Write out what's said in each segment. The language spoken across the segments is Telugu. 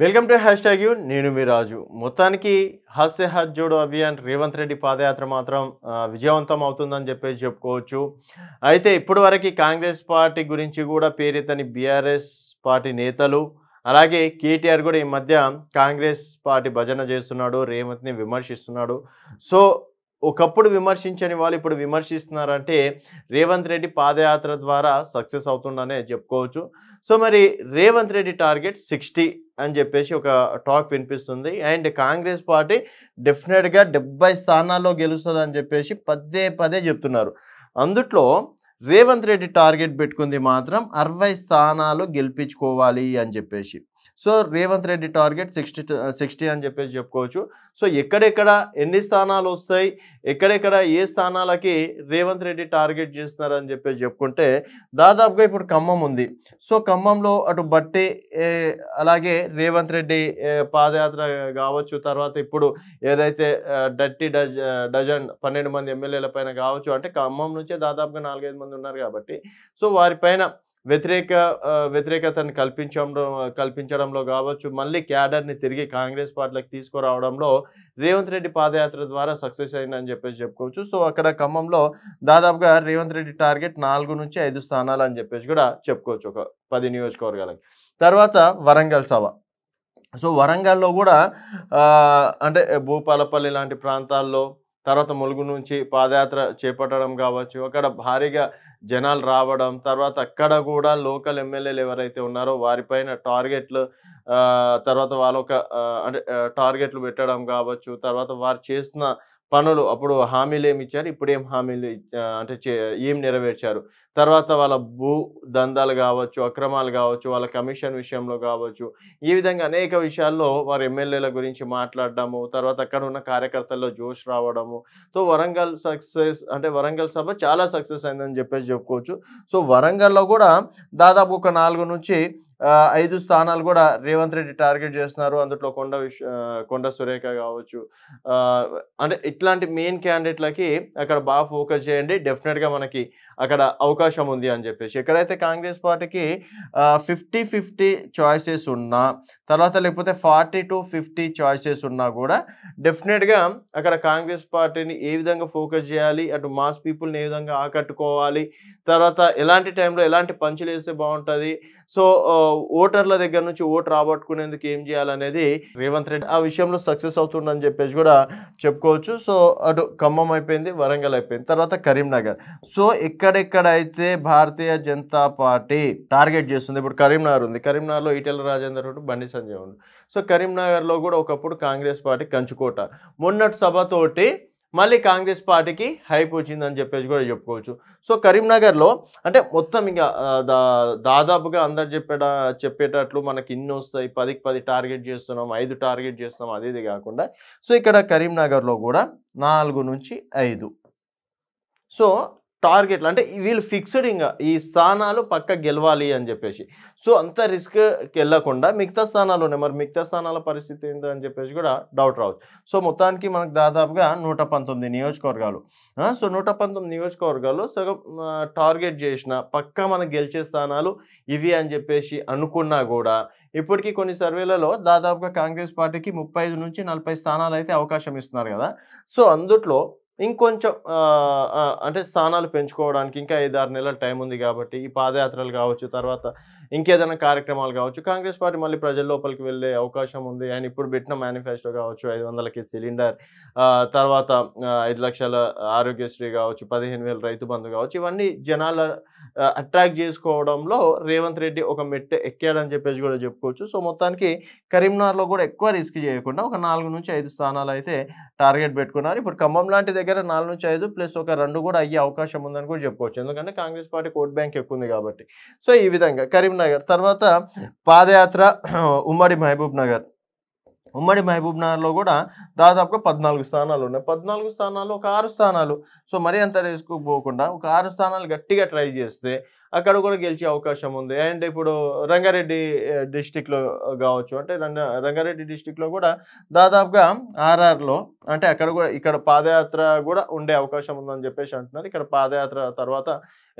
welcome to hashtag you నేను మీ రాజు మొత్తానికి హాస్య హజ్ జోడో అభియాన్ రేవంత్ రెడ్డి పాదయాత్ర మాత్రం విజయవంతం అవుతుందని చెప్పేసి చెప్పుకోవచ్చు అయితే ఇప్పటివరకు కాంగ్రెస్ పార్టీ గురించి కూడా పేరెత్తని బీఆర్ఎస్ పార్టీ నేతలు అలాగే కేటీఆర్ కూడా ఈ మధ్య కాంగ్రెస్ పార్టీ భజన చేస్తున్నాడు రేవంత్ని విమర్శిస్తున్నాడు సో ఒకప్పుడు విమర్శించని వాళ్ళు ఇప్పుడు విమర్శిస్తున్నారంటే రేవంత్ రెడ్డి పాదయాత్ర ద్వారా సక్సెస్ అవుతుండనే చెప్పుకోవచ్చు సో మరి రేవంత్ రెడ్డి టార్గెట్ సిక్స్టీ అని చెప్పేసి ఒక టాక్ వినిపిస్తుంది అండ్ కాంగ్రెస్ పార్టీ డెఫినెట్గా డెబ్బై స్థానాల్లో గెలుస్తుంది అని చెప్పేసి పదే పదే చెప్తున్నారు అందుట్లో రేవంత్ రెడ్డి టార్గెట్ పెట్టుకుంది మాత్రం అరవై స్థానాలు గెలిపించుకోవాలి అని చెప్పేసి so Revanth Reddy target sixty sixty అని చెప్పేసి చెప్పుకోవచ్చు సో ఎక్కడెక్కడ ఎన్ని స్థానాలు వస్తాయి ఎక్కడెక్కడ ఏ స్థానాలకి రేవంత్ రెడ్డి టార్గెట్ చేస్తున్నారని చెప్పేసి చెప్పుకుంటే దాదాపుగా ఇప్పుడు ఖమ్మం ఉంది సో ఖమ్మంలో అటు బట్టి అలాగే రేవంత్ రెడ్డి పాదయాత్ర కావచ్చు తర్వాత ఇప్పుడు ఏదైతే డట్టి డజ డజన్ పన్నెండు మంది ఎమ్మెల్యేల పైన కావచ్చు అంటే ఖమ్మం నుంచే దాదాపుగా నాలుగైదు మంది ఉన్నారు కాబట్టి సో వారిపైన వ్యతిరేక వ్యతిరేకతను కల్పించడం కల్పించడంలో కావచ్చు మళ్ళీ క్యాడర్ని తిరిగి కాంగ్రెస్ పార్టీలకు తీసుకురావడంలో రేవంత్ రెడ్డి పాదయాత్ర ద్వారా సక్సెస్ అయిందని చెప్పేసి చెప్పుకోవచ్చు సో అక్కడ ఖమ్మంలో దాదాపుగా రేవంత్ రెడ్డి టార్గెట్ నాలుగు నుంచి ఐదు స్థానాలు అని చెప్పేసి కూడా చెప్పుకోవచ్చు ఒక పది నియోజకవర్గాలకి తర్వాత వరంగల్ సభ సో వరంగల్లో కూడా అంటే భూపాలపల్లి లాంటి ప్రాంతాల్లో తర్వాత ములుగు నుంచి పాదయాత్ర చేపట్టడం కావచ్చు అక్కడ భారీగా జనాలు రావడం తర్వాత అక్కడ కూడా లోకల్ ఎమ్మెల్యేలు ఎవరైతే ఉన్నారో వారిపైన టార్గెట్లు తర్వాత వాళ్ళొక అంటే టార్గెట్లు పెట్టడం కావచ్చు తర్వాత వారు చేసిన పనులు అప్పుడు హామీలు ఏమి ఇచ్చారు ఇప్పుడు ఏం హామీలు అంటే చే ఏం నెరవేర్చారు తర్వాత వాళ్ళ భూ దందాలు కావచ్చు అక్రమాలు కావచ్చు వాళ్ళ కమిషన్ విషయంలో కావచ్చు ఈ విధంగా అనేక విషయాల్లో వారు ఎమ్మెల్యేల గురించి మాట్లాడడము తర్వాత అక్కడ ఉన్న కార్యకర్తల్లో జోష్ రావడము సో వరంగల్ సక్సెస్ అంటే వరంగల్ సభ చాలా సక్సెస్ అయిందని చెప్పేసి చెప్పుకోవచ్చు సో వరంగల్లో కూడా దాదాపు ఒక నాలుగు నుంచి ఐదు స్థానాలు కూడా రేవంత్ రెడ్డి టార్గెట్ చేస్తున్నారు అందులో కొండ కొండ సురేఖ కావచ్చు అంటే ఇట్లాంటి మెయిన్ క్యాండిడేట్లకి అక్కడ బాగా ఫోకస్ చేయండి డెఫినెట్గా మనకి అక్కడ అవకాశం ఉంది అని చెప్పేసి ఎక్కడైతే కాంగ్రెస్ పార్టీకి ఫిఫ్టీ ఫిఫ్టీ చాయిసెస్ ఉన్నా తర్వాత లేకపోతే ఫార్టీ టు ఫిఫ్టీ చాయిసెస్ ఉన్నా కూడా డెఫినెట్గా అక్కడ కాంగ్రెస్ పార్టీని ఏ విధంగా ఫోకస్ చేయాలి అటు మాస్ పీపుల్ని ఏ విధంగా ఆకట్టుకోవాలి తర్వాత ఎలాంటి టైంలో ఎలాంటి పంచులు వేస్తే బాగుంటుంది సో ఓటర్ల దగ్గర నుంచి ఓటు రాబట్టుకునేందుకు ఏం చేయాలనేది రేవంత్ రెడ్డి ఆ విషయంలో సక్సెస్ అవుతుందని చెప్పేసి కూడా చెప్పుకోవచ్చు సో అటు ఖమ్మం అయిపోయింది వరంగల్ అయిపోయింది తర్వాత కరీంనగర్ సో ఎక్కడెక్కడైతే భారతీయ జనతా పార్టీ టార్గెట్ చేస్తుంది ఇప్పుడు కరీంనగర్ ఉంది కరీంనగర్లో ఈటెల రాజేందర్ రెడ్డి బండి సంజయ్ ఉండు సో కరీంనగర్లో కూడా ఒకప్పుడు కాంగ్రెస్ పార్టీ కంచుకోట మొన్నటి సభతోటి మళ్ళీ కాంగ్రెస్ పార్టీకి హైప్ వచ్చిందని చెప్పేసి కూడా చెప్పుకోవచ్చు సో కరీంనగర్లో అంటే మొత్తం ఇంకా దా దాదాపుగా అందరు చెప్పేట చెప్పేటట్లు మనకి ఇన్ని వస్తాయి పదికి పది టార్గెట్ చేస్తున్నాం ఐదు టార్గెట్ చేస్తున్నాం అదేది కాకుండా సో ఇక్కడ కరీంనగర్లో కూడా నాలుగు నుంచి ఐదు సో టార్గెట్లు అంటే వీళ్ళు ఫిక్స్డ్ ఇంకా ఈ స్థానాలు పక్క గెలవాలి అని చెప్పేసి సో అంత రిస్క్కి వెళ్ళకుండా మిగతా స్థానాలు ఉన్నాయి మరి మిగతా స్థానాల పరిస్థితి ఏంటో అని చెప్పేసి కూడా డౌట్ రావచ్చు సో మొత్తానికి మనకు దాదాపుగా నూట పంతొమ్మిది నియోజకవర్గాలు సో నూట పంతొమ్మిది నియోజకవర్గాలు సగం టార్గెట్ చేసిన పక్క మనం గెలిచే స్థానాలు ఇవి అని చెప్పేసి అనుకున్నా కూడా ఇప్పటికీ కొన్ని సర్వేలలో దాదాపుగా కాంగ్రెస్ పార్టీకి ముప్పై నుంచి నలభై స్థానాలు అయితే అవకాశం ఇస్తున్నారు కదా సో అందుట్లో ఇంకొంచెం అంటే స్థానాలు పెంచుకోవడానికి ఇంకా ఐదు ఆరు నెలల టైం ఉంది కాబట్టి ఈ పాదయాత్రలు కావచ్చు తర్వాత ఇంకేదైనా కార్యక్రమాలు కావచ్చు కాంగ్రెస్ పార్టీ మళ్ళీ ప్రజల లోపలికి వెళ్ళే అవకాశం ఉంది అండ్ ఇప్పుడు పెట్టిన మేనిఫెస్టో కావచ్చు ఐదు వందలకి సిలిండర్ తర్వాత ఐదు లక్షల ఆరోగ్యశ్రీ కావచ్చు పదిహేను వేల రైతు బంధు కావచ్చు ఇవన్నీ జనాల అట్రాక్ట్ చేసుకోవడంలో రేవంత్ రెడ్డి ఒక మెట్ట ఎక్కాడని చెప్పేసి కూడా చెప్పుకోవచ్చు సో మొత్తానికి కరీంనగర్లో కూడా ఎక్కువ రిస్క్ చేయకుండా ఒక నాలుగు నుంచి ఐదు స్థానాలు అయితే టార్గెట్ పెట్టుకున్నారు ఇప్పుడు ఖమ్మం లాంటి దగ్గర నాలుగు నుంచి ఐదు ప్లస్ ఒక రెండు కూడా అయ్యే అవకాశం ఉందని కూడా చెప్పుకోవచ్చు ఎందుకంటే కాంగ్రెస్ పార్టీ కోట్ బ్యాంక్ ఎక్కువ ఉంది కాబట్టి సో ఈ విధంగా కరీం నగర్ తర్వాత పాదయాత్ర ఉమ్మడి మహబూబ్ నగర్ ఉమ్మడి మహబూబ్ నగర్లో కూడా దాదాపుగా పద్నాలుగు స్థానాలు ఉన్నాయి పద్నాలుగు స్థానాలు ఒక ఆరు స్థానాలు సో మరీ అంత రేసుకు పోకుండా ఒక ఆరు స్థానాలు గట్టిగా ట్రై చేస్తే అక్కడ కూడా గెలిచే అవకాశం ఉంది అండ్ ఇప్పుడు రంగారెడ్డి డిస్టిక్లో కావచ్చు అంటే రంగారెడ్డి డిస్టిక్లో కూడా దాదాపుగా ఆర్ఆర్లో అంటే అక్కడ కూడా ఇక్కడ పాదయాత్ర కూడా ఉండే అవకాశం ఉందని చెప్పేసి అంటున్నారు ఇక్కడ పాదయాత్ర తర్వాత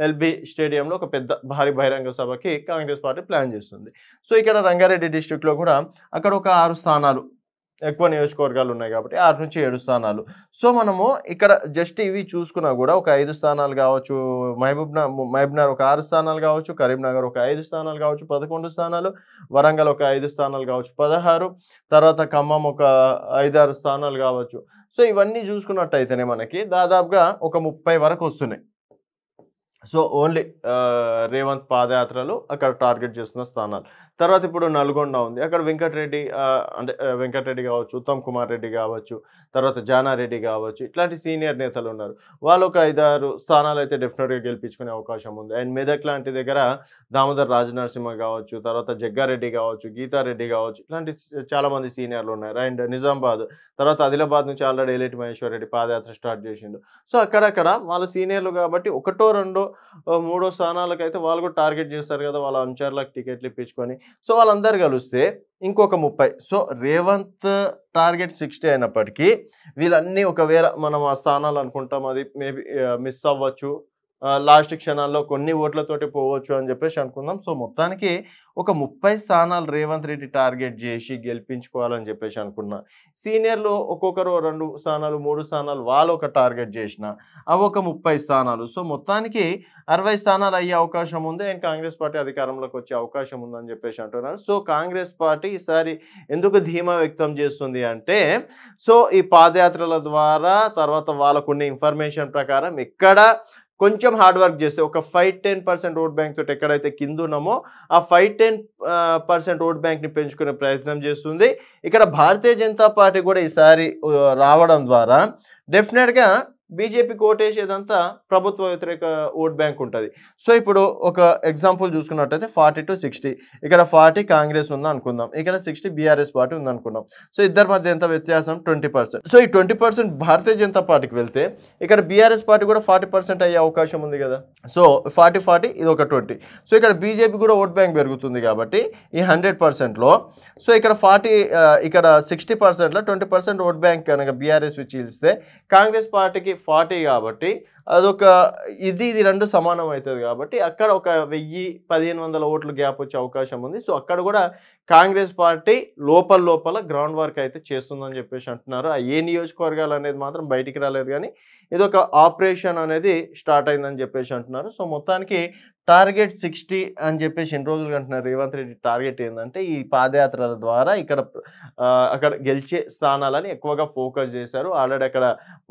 ఎల్బీ స్టేడియంలో ఒక పెద్ద భారీ బహిరంగ సభకి కాంగ్రెస్ పార్టీ ప్లాన్ చేస్తుంది సో ఇక్కడ రంగారెడ్డి డిస్టిక్లో కూడా అక్కడ ఒక ఆరు స్థానాలు ఎక్కువ నియోజకవర్గాలు ఉన్నాయి కాబట్టి ఆరు నుంచి ఏడు స్థానాలు సో మనము ఇక్కడ జస్ట్ ఇవి చూసుకున్నా కూడా ఒక ఐదు స్థానాలు కావచ్చు మహబూబ్నా మహబూబ్నగర్ ఒక ఆరు స్థానాలు కావచ్చు కరీంనగర్ ఒక ఐదు స్థానాలు కావచ్చు పదకొండు స్థానాలు వరంగల్ ఒక ఐదు స్థానాలు కావచ్చు పదహారు తర్వాత ఖమ్మం ఒక ఐదారు స్థానాలు కావచ్చు సో ఇవన్నీ చూసుకున్నట్టయితేనే మనకి దాదాపుగా ఒక ముప్పై వరకు వస్తున్నాయి సో ఓన్లీ రేవంత్ పాదయాత్రలో అక్కడ టార్గెట్ చేస్తున్న స్థానాలు తర్వాత ఇప్పుడు నల్గొండ ఉంది అక్కడ వెంకటరెడ్డి అంటే వెంకటరెడ్డి కావచ్చు ఉత్తమ్ కుమార్ రెడ్డి కావచ్చు తర్వాత జానారెడ్డి కావచ్చు ఇట్లాంటి సీనియర్ నేతలు ఉన్నారు వాళ్ళు ఒక ఐదారు స్థానాలు అయితే డెఫినెట్గా గెలిపించుకునే అవకాశం ఉంది అండ్ మెదక్ లాంటి దగ్గర దామోదర్ రాజనరసింహ కావచ్చు తర్వాత జగ్గారెడ్డి కావచ్చు గీతారెడ్డి కావచ్చు ఇట్లాంటి చాలామంది సీనియర్లు ఉన్నారు అండ్ నిజామాబాద్ తర్వాత ఆదిలాబాద్ నుంచి ఆల్రెడీ ఏలేటి మహేశ్వర్ రెడ్డి పాదయాత్ర స్టార్ట్ చేసిండు సో అక్కడక్కడ వాళ్ళ సీనియర్లు కాబట్టి ఒకటో రెండో మూడో స్థానాలకు అయితే వాళ్ళు కూడా టార్గెట్ చేస్తారు కదా వాళ్ళ అంచర్లకు టికెట్లు ఇప్పించుకొని సో వాళ్ళందరూ కలిస్తే ఇంకొక ముప్పై సో రేవంత్ టార్గెట్ సిక్స్టీ అయినప్పటికీ వీళ్ళన్నీ ఒకవేళ మనం ఆ స్థానాలు అనుకుంటాం అది మేబీ మిస్ అవ్వచ్చు లాస్ట్ క్షణాల్లో కొన్ని ఓట్లతోటి పోవచ్చు అని చెప్పేసి అనుకుందాం సో మొత్తానికి ఒక ముప్పై స్థానాలు రేవంత్ రెడ్డి టార్గెట్ చేసి గెలిపించుకోవాలని చెప్పేసి అనుకున్నా సీనియర్లో ఒక్కొక్కరు రెండు స్థానాలు మూడు స్థానాలు వాళ్ళు ఒక టార్గెట్ చేసిన అవి ఒక ముప్పై స్థానాలు సో మొత్తానికి అరవై స్థానాలు అయ్యే అవకాశం ఉంది అండ్ కాంగ్రెస్ పార్టీ అధికారంలోకి వచ్చే అవకాశం ఉందని చెప్పేసి అంటున్నారు సో కాంగ్రెస్ పార్టీ ఈసారి ఎందుకు ధీమా వ్యక్తం చేస్తుంది అంటే సో ఈ పాదయాత్రల ద్వారా తర్వాత వాళ్ళకున్న ఇన్ఫర్మేషన్ ప్రకారం ఎక్కడ కొంచెం హార్డ్ వర్క్ చేస్తే ఒక five ten percent vote bank తోటి ఎక్కడైతే కింద ఉన్నామో ఆ ఫైవ్ టెన్ పర్సెంట్ రోడ్ బ్యాంక్ని పెంచుకునే ప్రయత్నం చేస్తుంది ఇక్కడ భారతీయ జనతా పార్టీ కూడా ఈసారి రావడం ద్వారా డెఫినెట్గా బీజేపీ కోటేసేదంతా ప్రభుత్వ వ్యతిరేక ఓట్ బ్యాంక్ ఉంటుంది సో ఇప్పుడు ఒక ఎగ్జాంపుల్ చూసుకున్నట్టయితే ఫార్టీ టు సిక్స్టీ ఇక్కడ ఫార్టీ కాంగ్రెస్ ఉంది అనుకుందాం ఇక్కడ సిక్స్టీ బీఆర్ఎస్ పార్టీ ఉంది అనుకుందాం సో ఇద్దరి మధ్య ఎంత వ్యత్యాసం ట్వంటీ సో ఈ ట్వంటీ భారతీయ జనతా పార్టీకి వెళ్తే ఇక్కడ బీఆర్ఎస్ పార్టీ కూడా ఫార్టీ అయ్యే అవకాశం ఉంది కదా సో ఫార్టీ ఫార్టీ ఇది ఒక ట్వంటీ సో ఇక్కడ బీజేపీ కూడా ఓట్ బ్యాంక్ పెరుగుతుంది కాబట్టి ఈ హండ్రెడ్ పర్సెంట్లో సో ఇక్కడ ఫార్టీ ఇక్కడ సిక్స్టీ పర్సెంట్లో ట్వంటీ పర్సెంట్ ఓట్ బ్యాంక్ కనుక బీఆర్ఎస్ చీలిస్తే కాంగ్రెస్ పార్టీకి ఫార్టీ కాబట్టి అదొక ఇది ఇది రెండు సమానం అవుతుంది కాబట్టి అక్కడ ఒక వెయ్యి పదిహేను వందల ఓట్లు గ్యాప్ వచ్చే అవకాశం ఉంది సో అక్కడ కూడా కాంగ్రెస్ పార్టీ లోపల లోపల గ్రౌండ్ వర్క్ అయితే చేస్తుందని చెప్పేసి అంటున్నారు ఆ ఏ నియోజకవర్గాలు అనేది మాత్రం బయటికి రాలేదు కానీ ఇది ఒక ఆపరేషన్ అనేది స్టార్ట్ అయిందని చెప్పేసి అంటున్నారు సో మొత్తానికి టార్గెట్ సిక్స్టీ అని చెప్పేసి ఎన్ని రోజులు కంటున్నారు రేవంత్ రెడ్డి టార్గెట్ ఏంటంటే ఈ పాదయాత్రల ద్వారా ఇక్కడ అక్కడ గెలిచే స్థానాలని ఎక్కువగా ఫోకస్ చేశారు ఆల్రెడీ అక్కడ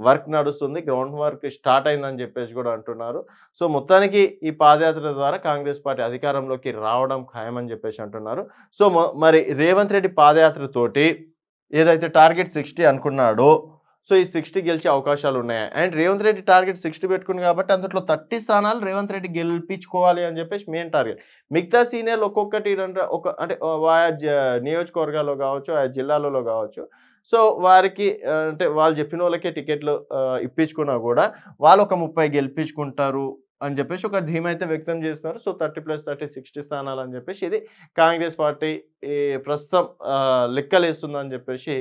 వర్క్ నడుస్తుంది గ్రౌండ్ వర్క్ స్టార్ట్ అయిందని చెప్పేసి కూడా అంటున్నారు సో మొత్తానికి ఈ పాదయాత్ర ద్వారా కాంగ్రెస్ పార్టీ అధికారంలోకి రావడం ఖాయమని చెప్పేసి అంటున్నారు సో మరి రేవంత్ రెడ్డి పాదయాత్ర తోటి ఏదైతే టార్గెట్ సిక్స్టీ అనుకున్నాడో సో ఈ సిక్స్టీ గెలిచే అవకాశాలు ఉన్నాయి and Revanth Reddy target sixty పెట్టుకుంది కాబట్టి అందులో థర్టీ స్థానాలు రేవంత్ రెడ్డి గెలిపించుకోవాలి అని చెప్పేసి మెయిన్ టార్గెట్ మిగతా సీనియర్లు ఒక్కొక్కటి రెండు ఒక అంటే ఆయా నియోజకవర్గాల్లో కావచ్చు ఆయా జిల్లాలలో కావచ్చు సో వారికి అంటే వాళ్ళు చెప్పిన వాళ్ళకే టికెట్లు ఇప్పించుకున్నా కూడా వాళ్ళు ఒక ముప్పై గెలిపించుకుంటారు అని చెప్పేసి ఒక ధీమైతే అయితే వ్యక్తం చేస్తున్నారు so thirty plus thirty sixty స్థానాలు అని చెప్పేసి ఇది కాంగ్రెస్ పార్టీ ప్రస్తుతం లెక్కలేస్తుందని చెప్పేసి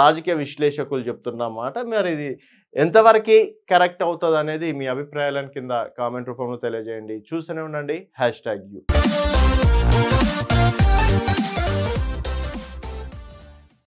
రాజకీయ విశ్లేషకులు చెప్తున్నమాట మరి ఇది ఎంతవరకు కరెక్ట్ అవుతుంది అనేది మీ అభిప్రాయాలను కింద కామెంట్ రూపంలో తెలియజేయండి చూస్తూనే ఉండండి హ్యాష్ ట్యాగ్ యూ